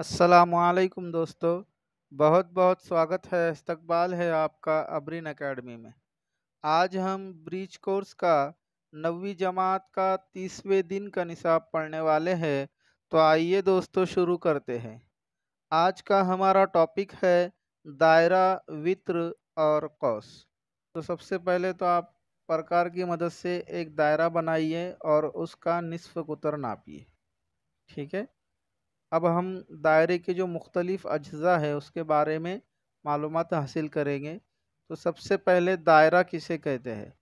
असलकुम दोस्तों बहुत बहुत स्वागत है इस्तकबाल है आपका अब्रीन एकेडमी में आज हम ब्रीच कोर्स का नवी जमात का तीसवें दिन का निसाब पढ़ने वाले हैं तो आइए दोस्तों शुरू करते हैं आज का हमारा टॉपिक है दायरा वित्र और कौस तो सबसे पहले तो आप प्रकार की मदद से एक दायरा बनाइए और उसका निसफ़ कुतर नापिए ठीक है अब हम दायरे के जो मुख्तलिफ़ अज्जा है उसके बारे में मालूम हासिल करेंगे तो सबसे पहले दायरा किसे कहते हैं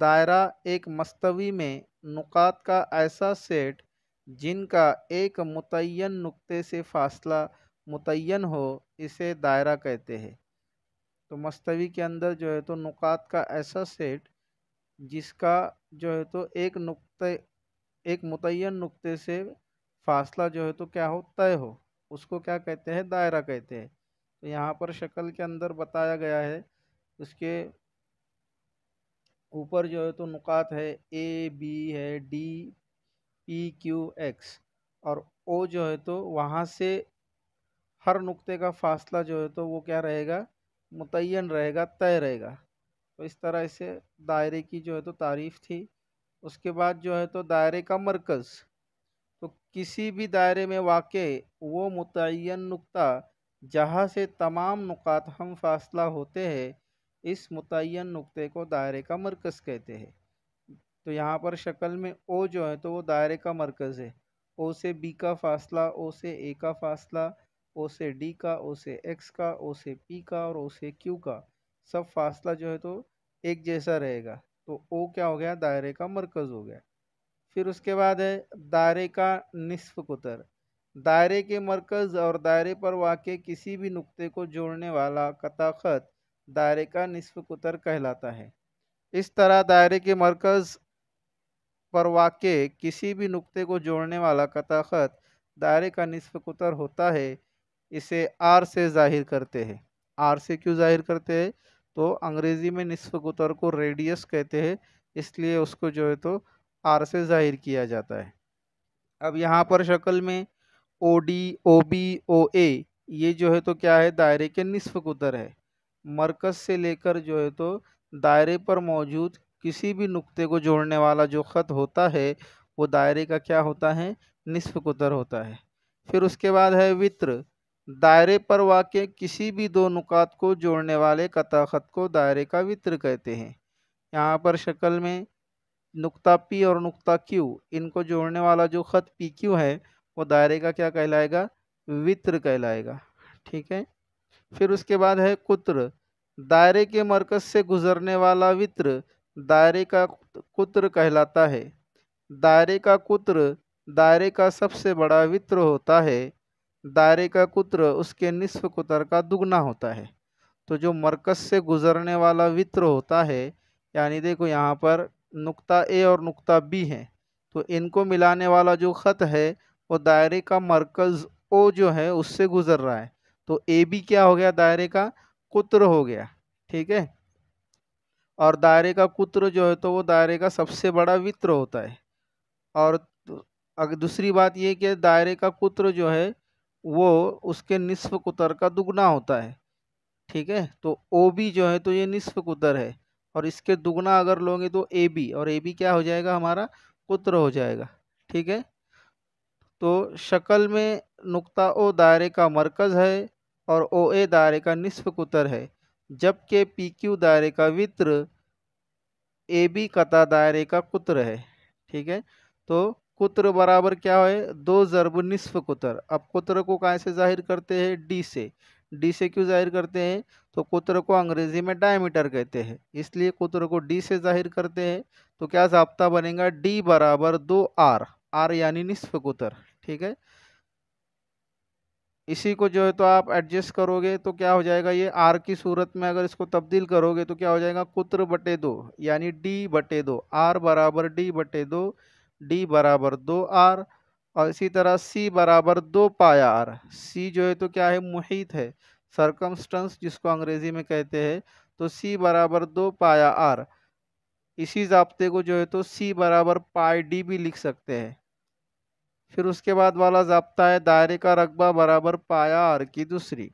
दायरा एक मस्तवी में नुकात का ऐसा सेट जिनका एक मुतन नुक्ते से फासला मुतन हो इसे दायरा कहते हैं तो मस्तवी के अंदर जो है तो नुकात का ऐसा सेट जिसका जो है तो एक नुक्ते एक मुतन नुक्ते से फासला जो है तो क्या हो तय हो उसको क्या कहते हैं दायरा कहते हैं तो यहाँ पर शक्ल के अंदर बताया गया है उसके ऊपर जो है तो नुकात है ए बी है डी पी क्यू एक्स और ओ जो है तो वहाँ से हर नुक्ते का फासला जो है तो वो क्या रहेगा मुतन रहेगा तय रहेगा तो इस तरह से दायरे की जो है तो तारीफ़ थी उसके बाद जो है तो दायरे का मरकज़ तो किसी भी दायरे में वाक़ वो मुतन नुकता जहाँ से तमाम नुकात हम फासला होते हैं इस मुतन नुकते को दायरे का मरकज़ कहते हैं तो यहाँ पर शक्ल में ओ जो है तो वो दायरे का मरकज़ है ओ से बी का फासला ओ से ए का फासला ओ से डी का ओ से एक्स का ओ से पी का और ओ से क्यू का सब फासला जो है तो एक जैसा रहेगा तो ओ क्या हो गया दायरे का मरकज़ हो गया फिर उसके बाद है दायरे का निसफ कुतर दायरे के मरकज़ और दायरे पर वाक़ किसी भी नुक्ते को जोड़ने वाला कताखत दायरे का निसफ कुतर कहलाता है इस तरह दायरे के मरकज़ पर वाक़ किसी भी नुक्ते को जोड़ने वाला कताखत दायरे का निसफ कुतर होता है इसे आर से ज़ाहिर करते हैं आर से क्यों ज़ाहिर करते हैं तो अंग्रेज़ी में निसफ कुतर को रेडियस कहते हैं इसलिए उसको जो है तो आर से ज़ाहिर किया जाता है अब यहाँ पर शक्ल में O D O B O ए ये जो है तो क्या है दायरे के निसफ कुतर है मरकज़ से लेकर जो है तो दायरे पर मौजूद किसी भी नुक्ते को जोड़ने वाला जो ख़त होता है वो दायरे का क्या होता है निसफ कुतर होता है फिर उसके बाद है वित्र दायरे पर वाक़ किसी भी दो नुकात को जोड़ने वाले कता ख़त को दायरे का वित्र कहते हैं यहाँ पर शक्ल में नुकता पी और नुकता क्यू इनको जोड़ने वाला जो ख़त पी क्यू है वो दायरे का क्या कहलाएगा वित्र कहलाएगा ठीक है फिर उसके बाद है कुत्र दायरे के मरकज़ से गुजरने वाला वित्र दायरे का कुत्र कहलाता है दायरे का कुत्र दायरे का सबसे बड़ा वित्र होता है दायरे का कुत्र उसके निसफ कुतर का दुगना होता है तो जो मरकज़ से गुज़रने वाला वित्र होता है यानी देखो यहाँ पर नुक्ता ए और नुक्ता बी हैं तो इनको मिलाने वाला जो ख़त है वो दायरे का मरकज़ ओ जो है उससे गुज़र रहा है तो ए बी क्या हो गया दायरे का कुत्र हो गया ठीक है और दायरे का कुत्र जो है तो वो दायरे का सबसे बड़ा वित्र होता है और तो अगर दूसरी बात ये कि दायरे का कुत्र जो है वो उसके निसफ कुतर का दुगना होता है ठीक है तो ओ बी जो है तो ये निसफ कुतर है और इसके दुगना अगर लोगे तो ए बी और ए बी क्या हो जाएगा हमारा पुत्र हो जाएगा ठीक है तो शक्ल में नुक्ता ओ दायरे का मरकज़ है और ओ ए दायरे का निसफ कुतर है जबकि पी क्यू दायरे का वित्र ए बी कता दायरे का कुत्र है ठीक है तो कुत्र बराबर क्या है दो ज़रब निसफ कुतर अब कुत्र को कहाँ से जाहिर करते हैं डी से डी से क्यों जाहिर करते हैं तो कुत्र को अंग्रेज़ी में डायमीटर कहते हैं इसलिए कुत्र को डी से जाहिर करते हैं तो क्या जबता बनेगा डी बराबर दो आर आर यानी निस्फ कुतर ठीक है इसी को जो है तो आप एडजस्ट करोगे तो क्या हो जाएगा ये आर की सूरत में अगर इसको तब्दील करोगे तो क्या हो जाएगा कुत्र बटे दो यानी डी बटे दो आर बराबर डी बटे दो डी बराबर दो आर और इसी तरह सी बराबर दो पाई आर सी जो है तो क्या है मुहित है सरकमस्टेंस जिसको अंग्रेज़ी में कहते हैं तो सी बराबर दो पाया आर इसी जबते को जो है तो सी बराबर पाई डी भी लिख सकते हैं फिर उसके बाद वाला जबता है दायरे का रकबा बराबर पाया आर की दूसरी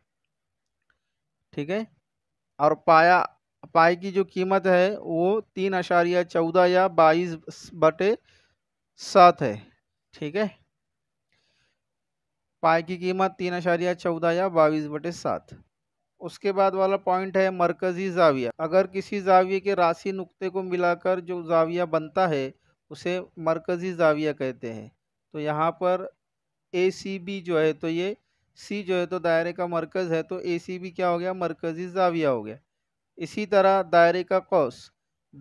ठीक है और पाया पाई की जो कीमत है वो तीन अशारिया चौदह या बाईस बटे सात है ठीक है पाई की कीमत तीन अशारिया चौदह या बाईस बटे सात उसके बाद वाला पॉइंट है मरकज़ी जाविया अगर किसी जाविये के राशि नुक्ते को मिलाकर जो जाविया बनता है उसे मरकज़ी जाविया कहते हैं तो यहाँ पर ए सी बी जो है तो ये सी जो है तो दायरे का मरकज़ है तो ए सी बी क्या हो गया मरकज़ी जाविया हो गया इसी तरह दायरे का कौस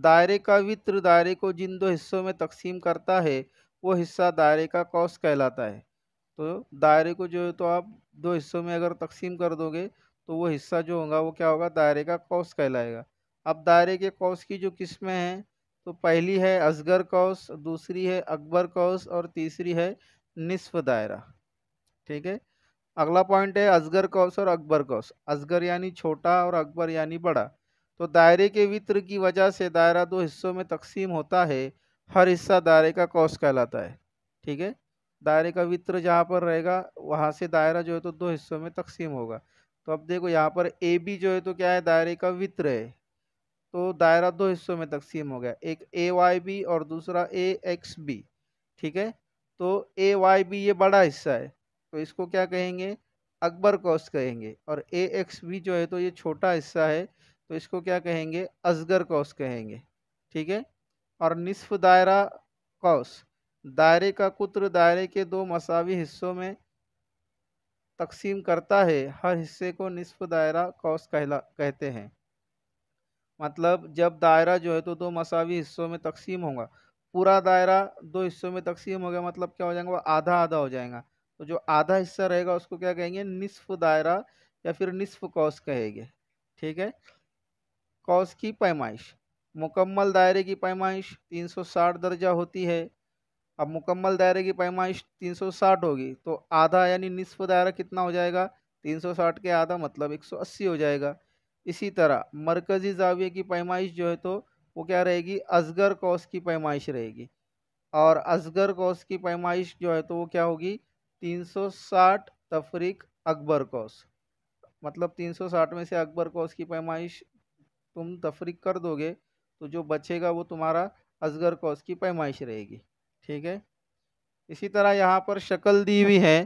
दायरे का वित्र दायरे को जिन दो हिस्सों में तकसीम करता है वो हिस्सा दायरे का कौस कहलाता है तो दायरे को जो है तो आप दो हिस्सों में अगर तकसीम कर दोगे तो वो हिस्सा जो होगा वो क्या होगा दायरे का कौस कहलाएगा अब दायरे के कौस की जो किस्में हैं तो पहली है असगर कौस दूसरी है अकबर कौस और तीसरी है निसफ दायरा ठीक है अगला पॉइंट है असगर कौस और अकबर कौस असगर यानी छोटा और अकबर यानी बड़ा तो दायरे के वित्र की वजह से दायरा दो हिस्सों में तकसीम होता है हर हिस्सा दायरे का कौस कहलाता है ठीक है दायरे का वित्र जहाँ पर रहेगा वहाँ से दायरा जो है तो दो हिस्सों में तकसीम होगा तो अब देखो यहाँ पर ए बी जो है तो क्या है दायरे का वित्र है तो दायरा दो हिस्सों में तकसीम हो गया एक ए वाई बी और दूसरा ए एक्स बी ठीक है तो ए वाई बी ये बड़ा हिस्सा है तो इसको क्या कहेंगे अकबर कौस कहेंगे और ए एक्स बी जो है तो ये छोटा हिस्सा है तो इसको क्या कहेंगे असगर कौस कहेंगे ठीक है और निसफ दायरा कौस दायरे का कुत्र दायरे के दो मसावी हिस्सों में तकसीम करता है हर हिस्से को निसफ दायरा कौस कहला कहते हैं मतलब जब दायरा जो है तो दो मसावी हिस्सों में तकसीम होगा पूरा दायरा दो हिस्सों में तकसीम हो गया मतलब क्या हो जाएगा वो आधा आधा हो जाएगा तो जो आधा हिस्सा रहेगा उसको क्या कहेंगे निसफ दायरा या फिर निसफ कौस कहेंगे ठीक है कौस की पैमाइश मुकम्मल दायरे की पैमाइश 360 दर्जा होती है अब मुकम्मल दायरे की पैमाइश 360 होगी तो आधा यानी निसफ दायरा कितना हो जाएगा 360 के आधा मतलब 180 हो जाएगा इसी तरह मरकज़ी जाविये की पैमाइश जो है तो वो क्या रहेगी असगर कौस की पैमाइश रहेगी और असगर कौस की पैमाइश जो है तो वो क्या होगी 360 तफरीक अकबर कौस मतलब 360 में से अकबर कौस की पैमाइश तुम तफरीक कर दोगे तो जो बचेगा वो तुम्हारा असगर कौस की पैमाइश रहेगी ठीक है इसी तरह यहाँ पर शक्ल दी हुई है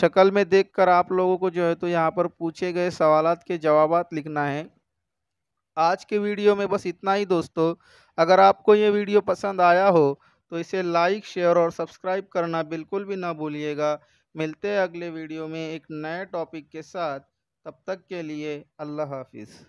शक्ल में देखकर आप लोगों को जो है तो यहाँ पर पूछे गए सवाल के जवाब लिखना है आज के वीडियो में बस इतना ही दोस्तों अगर आपको ये वीडियो पसंद आया हो तो इसे लाइक शेयर और सब्सक्राइब करना बिल्कुल भी ना भूलिएगा मिलते हैं अगले वीडियो में एक नए टॉपिक के साथ तब तक के लिए अल्लाह हाफिज़